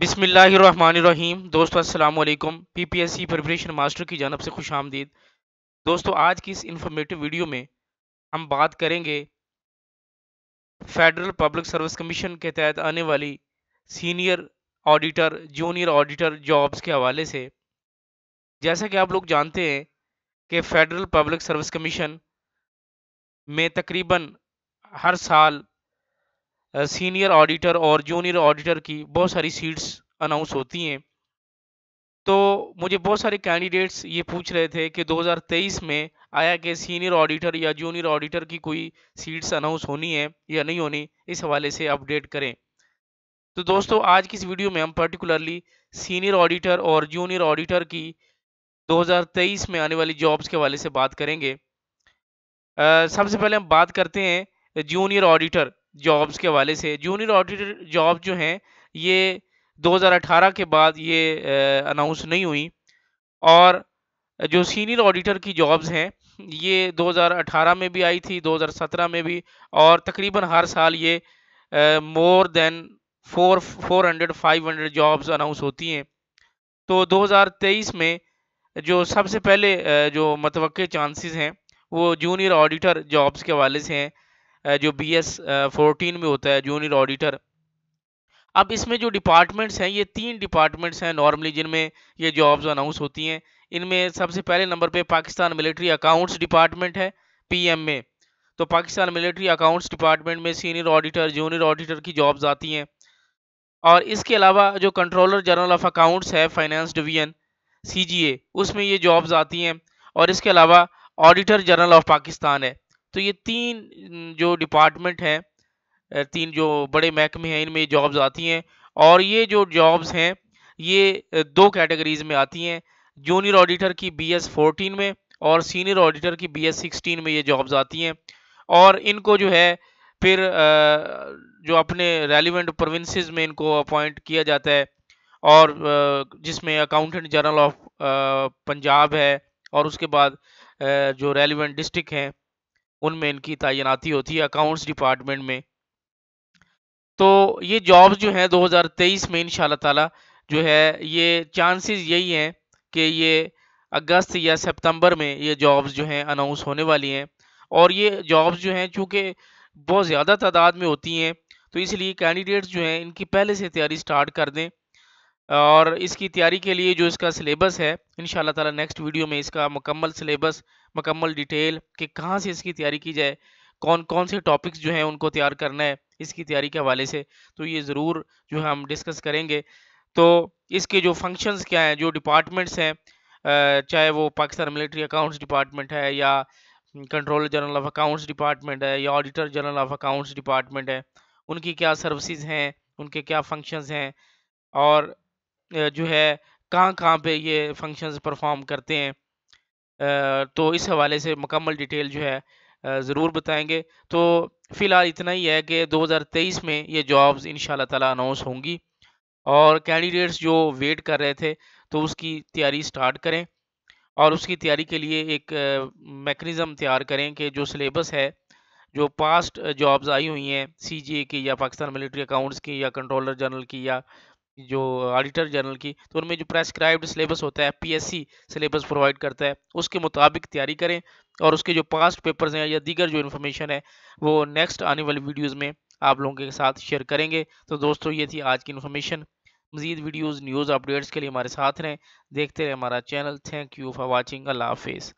बिसमीम दोस्तों अस्सलाम वालेकुम सी प्रिपरेशन मास्टर की जानब से खुश आमदीद दोस्तों आज की इस इंफॉर्मेटिव वीडियो में हम बात करेंगे फेडरल पब्लिक सर्विस कमीशन के तहत आने वाली senior auditor junior auditor jobs के हवाले से जैसा कि आप लोग जानते हैं कि फेडरल पब्लिक सर्विस कमीशन में तकरीबन हर साल सीनियर ऑडिटर और जूनियर ऑडिटर की बहुत सारी सीट्स अनाउंस होती हैं तो मुझे बहुत सारे कैंडिडेट्स ये पूछ रहे थे कि 2023 में आया कि सीनियर ऑडिटर या जूनियर ऑडिटर की कोई सीट्स अनाउंस होनी है या नहीं होनी इस हवाले से अपडेट करें तो दोस्तों आज की इस वीडियो में हम पर्टिकुलरली सीनियर ऑडिटर और जूनियर ऑडिटर की 2023 में आने वाली जॉब्स के हवाले से बात करेंगे सबसे पहले हम बात करते हैं जूनियर ऑडिटर जॉब्स के हवाले से जूनियर ऑडिटर जॉब जो हैं ये 2018 के बाद ये अनाउंस नहीं हुई और जो सीनियर ऑडिटर की जॉब्स हैं ये 2018 में भी आई थी 2017 में भी और तकरीबन हर साल ये more than four four hundred five hundred jobs announce होती हैं तो 2023 में जो सबसे पहले जो मतवक़ चांसेस हैं वो जूनियर ऑडिटर जॉब्स के हवाले से हैं जो बी एस फोर्टीन में होता है जूनियर ऑडिटर अब इसमें जो डिपार्टमेंट्स हैं ये तीन डिपार्टमेंट्स हैं नॉर्मली जिनमें ये जॉब्स अनाउंस होती हैं इनमें सबसे पहले नंबर पे पाकिस्तान मिलिट्री अकाउंट्स डिपार्टमेंट है में तो पाकिस्तान मिलिट्री अकाउंट्स डिपार्टमेंट में सीनियर ऑडिटर जूनियर ऑडिटर की जॉब्स आती हैं और इसके अलावा जो कंट्रोलर जनरल ऑफ अकाउंट्स है फाइनेंस डिवीजन सी उसमें ये जॉब्स आती हैं और इसके अलावा ऑडिटर जनरल ऑफ पाकिस्तान है तो ये तीन जो डिपार्टमेंट हैं तीन जो बड़े महकमे हैं इनमें जॉब्स आती हैं और ये जो जॉब्स हैं ये दो कैटेगरीज में आती हैं जूनियर ऑडिटर की बी एस फोर्टीन में और सीनियर ऑडिटर की बी एस सिक्सटीन में ये जॉब्स आती हैं और इनको जो है फिर जो अपने रेलिवेंट प्रोविंसेस में इनको अपॉइंट किया जाता है और जिसमें अकाउंटेंट जनरल ऑफ पंजाब है और उसके बाद जो रेलिवेंट डिस्ट्रिक्ट हैं उनमें इनकी तैनाती होती है अकाउंट्स डिपार्टमेंट में तो ये जॉब्स जो हैं 2023 में इन ताला जो है ये चांसेस यही हैं कि ये अगस्त या सितंबर में ये जॉब्स जो हैं अनाउंस होने वाली हैं और ये जॉब्स जो हैं चूँकि बहुत ज़्यादा तादाद में होती हैं तो इसलिए कैंडिडेट्स जो हैं इनकी पहले से तैयारी स्टार्ट कर दें और इसकी तैयारी के लिए जो इसका सिलेबस है इन ताला नेक्स्ट वीडियो में इसका मुकम्मल सिलेबस मुकम्मल डिटेल कि कहाँ से इसकी तैयारी की जाए कौन कौन से टॉपिक्स जो हैं उनको तैयार करना है इसकी तैयारी के हवाले से तो ये ज़रूर जो है हम डिस्कस करेंगे तो इसके जो फंक्शंस क्या हैं जो डिपार्टमेंट्स हैं चाहे वो पाकिस्तान मिलिट्री अकाउंट्स डिपार्टमेंट है या controller general of accounts department है या auditor general of accounts department है उनकी क्या सर्विसेज हैं उनके क्या फंक्शंस हैं और जो है कहाँ कहाँ पे ये फंक्शंस परफॉर्म करते हैं तो इस हवाले से मुकम्मल डिटेल जो है ज़रूर बताएंगे तो फ़िलहाल इतना ही है कि 2023 में ये जॉब्स इन ताला अनाउंस होंगी और कैंडिडेट्स जो वेट कर रहे थे तो उसकी तैयारी स्टार्ट करें और उसकी तैयारी के लिए एक मेकनिज़म तैयार करें कि जो सिलेबस है जो पास्ट जॉब्स आई हुई हैं सी जी ए की या पाकिस्तान मिलिट्री अकाउंट्स की या कंट्रोलर जनरल की या जो ऑडिटर जनरल की तो उनमें जो प्रेस्क्राइब सिलेबस होता है पीएससी सिलेबस प्रोवाइड करता है उसके मुताबिक तैयारी करें और उसके जो पास्ट पेपर्स हैं या दीगर जो इन्फॉर्मेशन है वो नेक्स्ट आने वाली वीडियोस में आप लोगों के साथ शेयर करेंगे तो दोस्तों ये थी आज की इन्फॉर्मेशन मजीद वीडियोज़ न्यूज़ अपडेट्स के लिए हमारे साथ रहें देखते रहें हमारा channel thank you for watching अल्लाह हाफिज़